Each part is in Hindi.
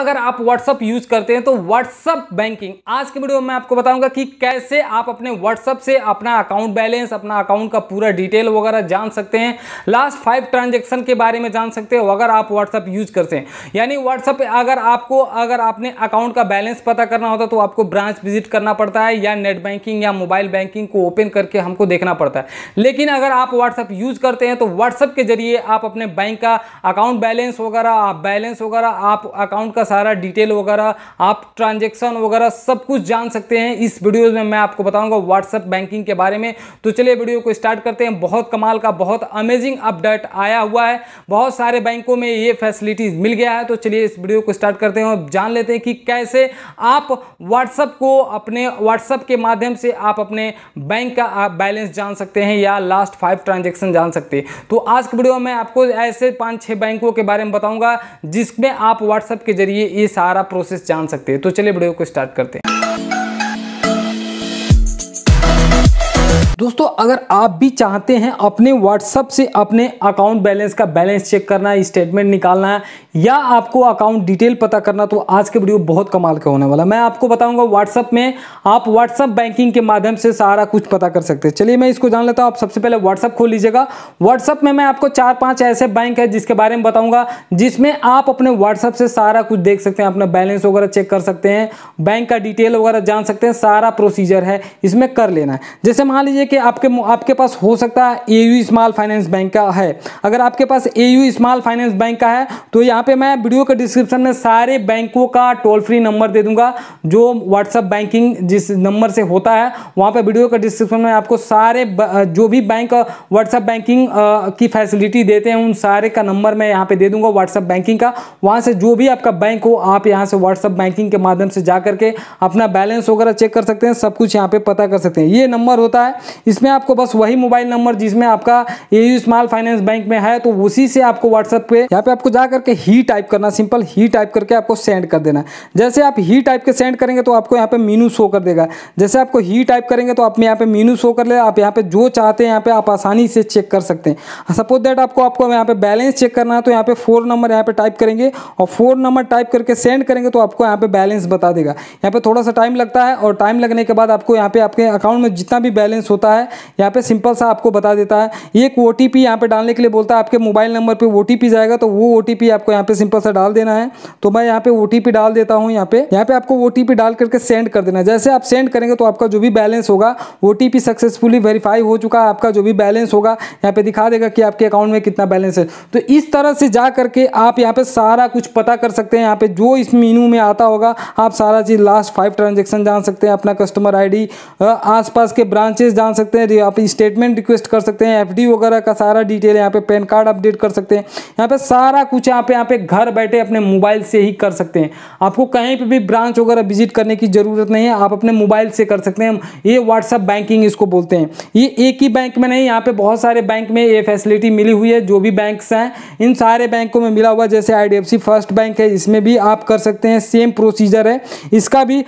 अगर आप WhatsApp यूज करते हैं तो WhatsApp बैंकिंग आज के वीडियो में मैं आपको बताऊंगा कि कैसे आप अपने WhatsApp से अपना अकाउंट बैलेंस अपना अकाउंट का पूरा डिटेल वगैरह जान सकते हैं लास्ट फाइव ट्रांजेक्शन के बारे में जान सकते हैं अगर आप WhatsApp यूज करते हैं यानी व्हाट्सअप अगर आपको अगर आपने अकाउंट का बैलेंस पता करना होता तो आपको ब्रांच विजिट करना पड़ता है या नेट बैंकिंग या मोबाइल बैंकिंग को ओपन करके हमको देखना पड़ता है लेकिन अगर आप व्हाट्सअप यूज करते हैं तो व्हाट्सअप के जरिए आप अपने बैंक का अकाउंट बैलेंस वगैरह बैलेंस वगैरह आप अकाउंट का सारा डिटेल वगैरह आप ट्रांजेक्शन वगैरह सब कुछ जान सकते हैं इस वीडियो में मैं आपको बताऊंगा व्हाट्सएप बैंकिंग के बारे में तो चलिए वीडियो को स्टार्ट करते हैं बहुत कमाल का बहुत अमेजिंग अपडेट आया हुआ है बहुत सारे बैंकों में ये फैसिलिटीज़ मिल गया है तो चलिए इस वीडियो को स्टार्ट करते हैं और जान लेते हैं कि कैसे आप व्हाट्सएप को अपने व्हाट्सएप के माध्यम से आप अपने बैंक का बैलेंस जान सकते हैं या लास्ट फाइव ट्रांजेक्शन जान सकते हैं तो आज के वीडियो में आपको ऐसे पाँच छः बैंकों के बारे में बताऊँगा जिसमें आप व्हाट्सएप के जरिए ये सारा प्रोसेस जान सकते हैं तो चलिए वीडियो को स्टार्ट करते हैं दोस्तों अगर आप भी चाहते हैं अपने व्हाट्सअप से अपने अकाउंट बैलेंस का बैलेंस चेक करना है स्टेटमेंट निकालना है या आपको अकाउंट डिटेल पता करना तो आज के वीडियो बहुत कमाल का होने वाला मैं आपको बताऊंगा व्हाट्सअप में आप व्हाट्सअप बैंकिंग के माध्यम से सारा कुछ पता कर सकते हैं चलिए मैं इसको जान लेता हूँ आप सबसे पहले व्हाट्सअप खोल लीजिएगा व्हाट्सअप में मैं आपको चार पाँच ऐसे बैंक है जिसके बारे में बताऊँगा जिसमें आप अपने व्हाट्सअप से सारा कुछ देख सकते हैं अपना बैलेंस वगैरह चेक कर सकते हैं बैंक का डिटेल वगैरह जान सकते हैं सारा प्रोसीजर है इसमें कर लेना है जैसे मान लीजिए कि आपके आपके पास हो सकता है A U small finance bank का है अगर आपके पास A U small finance bank का है तो यहाँ पे मैं वीडियो के डिस्क्रिप्शन में सारे बैंकों का टोल फ्री नंबर दे दूंगा जो व्हाट्सअप बैंकिंग जिस नंबर से होता है वहाँ पे वीडियो के डिस्क्रिप्शन में आपको सारे जो भी बैंक व्हाट्सअप बैंकिंग की फैसिलिटी देते हैं उन सारे का नंबर मैं यहाँ पर दे दूंगा व्हाट्सअप बैंकिंग का वहाँ से जो भी आपका बैंक हो आप यहाँ से व्हाट्सअप बैंकिंग के माध्यम से जा करके अपना बैलेंस वगैरह चेक कर सकते हैं सब कुछ यहाँ पर पता कर सकते हैं ये नंबर होता है इसमें आपको बस वही मोबाइल नंबर जिसमें आपका ए स्मॉल फाइनेंस बैंक में है तो उसी से आपको व्हाट्सअप पे यहाँ पे आपको जा करके ही टाइप करना सिंपल ही टाइप करके आपको सेंड कर देना जैसे आप ही टाइप के सेंड करेंगे तो आपको यहाँ पे मीनू शो कर देगा जैसे आपको ही टाइप करेंगे तो आप यहाँ पे मीनू शो कर ले आप यहाँ पे जो चाहते हैं यहाँ पे आप आसानी से चेक कर सकते हैं सपोज दैट आपको आपको यहाँ पे बैलेंस चेक करना है तो यहाँ पे फोर नंबर यहाँ पे टाइप करेंगे और फोर नंबर टाइप करके सेंड करेंगे तो आपको यहाँ पे बैलेंस बता देगा यहाँ पे थोड़ा सा टाइम लगता है और टाइम लगने के बाद आपको यहाँ पे आपके अकाउंट में जितना भी बैलेंस होता है होता है यहाँ पे सिंपल सा आपको बता देता है एक ओ टी पी यहाँ पर डालने के लिए बोलता है आपके मोबाइल नंबर पे ओ टी पी जाएगा तो वो ओ टी पी आपको यहाँ पे सिंपल सा डाल देना है तो मैं यहाँ पे ओ टी पी डाल देता हूँ यहाँ पे यहाँ पे आपको ओ टी पी डाल करके सेंड कर देना है जैसे आप सेंड करेंगे तो आपका जो भी बैलेंस होगा O T P successfully verify हो चुका है आपका जो भी बैलेंस होगा यहाँ पे दिखा देगा कि आपके अकाउंट में कितना बैलेंस है तो इस तरह से जा करके आप यहाँ पे सारा कुछ पता कर सकते हैं यहाँ पे जो इस मीनू में आता होगा आप सारा चीज़ लास्ट फाइव ट्रांजेक्शन जान सकते हैं अपना कस्टमर आई आईडी आसपास के ब्रांचेस जान सकते हैं तो यहाँ पे स्टेटमेंट रिक्वेस्ट कर सकते हैं एफडी वगैरह का सारा डिटेल यहाँ पे पैन कार्ड अपडेट कर सकते हैं यहाँ पे सारा कुछ यहाँ पे यहाँ पे घर बैठे अपने मोबाइल से ही कर सकते हैं आपको कहीं पर भी ब्रांच वगैरह विजिट करने की ज़रूरत नहीं है आप अपने मोबाइल से कर सकते हैं ये व्हाट्सअप बैंकिंग इसको बोलते हैं ये एक ही बैंक में नहीं यहाँ पे बहुत सारे बैंक में ये फैसिलिटी मिली हुई है जो भी बैंक हैं इन सारे बैंकों में मिला हुआ जैसे आई फर्स्ट बैंक है इसमें भी आप कर सकते हैं सेम प्रोसीजर है इसका भी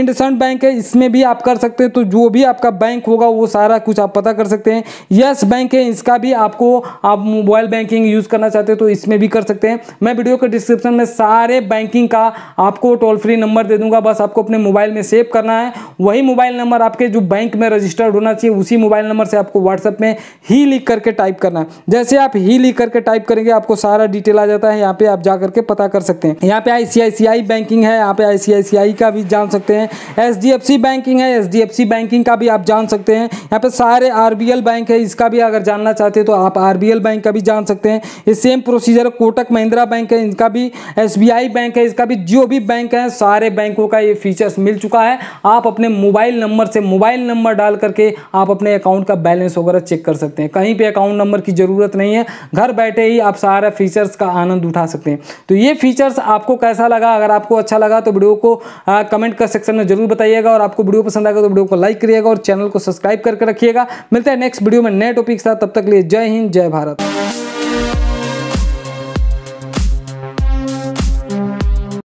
इंडसंड बैंक है इसमें भी आप कर सकते हैं तो जो भी आपका बैंक होगा वो सारा कुछ आप पता कर सकते हैं यस बैंक है इसका भी आपको आप मोबाइल बैंकिंग यूज़ करना चाहते हो तो इसमें भी कर सकते हैं मैं वीडियो के डिस्क्रिप्शन में सारे बैंकिंग का आपको टोल फ्री नंबर दे दूंगा बस आपको अपने मोबाइल में सेव करना है वही मोबाइल नंबर आपके जो बैंक में रजिस्टर्ड होना चाहिए उसी मोबाइल नंबर से आपको व्हाट्सअप में ही लिख करके टाइप करना है जैसे आप ही लिख करके टाइप करेंगे आपको सारा डिटेल आ जाता है यहाँ पे आप जा करके पता कर सकते हैं यहाँ पे आईसीआईसीआई बैंकिंग है यहाँ पे आईसीआईसीआई का भी जान सकते हैं एच बैंकिंग है एच बैंकिंग का भी आप जान सकते हैं यहाँ पे सारे आरबीएल बैंक है इसका भी अगर जानना चाहते हैं तो आप आरबीएल बैंक का भी जान सकते हैं ये same procedure Kotak Mahindra bank है इनका भी एसबीआई बैंक है इसका भी जो भी बैंक है सारे बैंकों का ये फीचर्स मिल चुका है आप अपने मोबाइल नंबर से मोबाइल नंबर डाल करके आप अपने अकाउंट का बैलेंस वगैरह चेक कर सकते हैं कहीं पर अकाउंट नंबर की ज़रूरत नहीं है घर बैठे ही आप सारा फीचर्स का आनंद उठा सकते हैं तो ये फीचर्स आपको कैसा लगा अगर आपको अच्छा लगा तो वीडियो को कमेंट कर सेक्शन में जरूर बताइएगा और आपको वीडियो पसंद आएगा तो वीडियो को लाइक करिएगा और चैनल को सब्सक्राइब करके रखिएगा मिलते हैं नेक्स्ट वीडियो में नए टॉपिक के साथ तब तक लिए जय हिंद जय भारत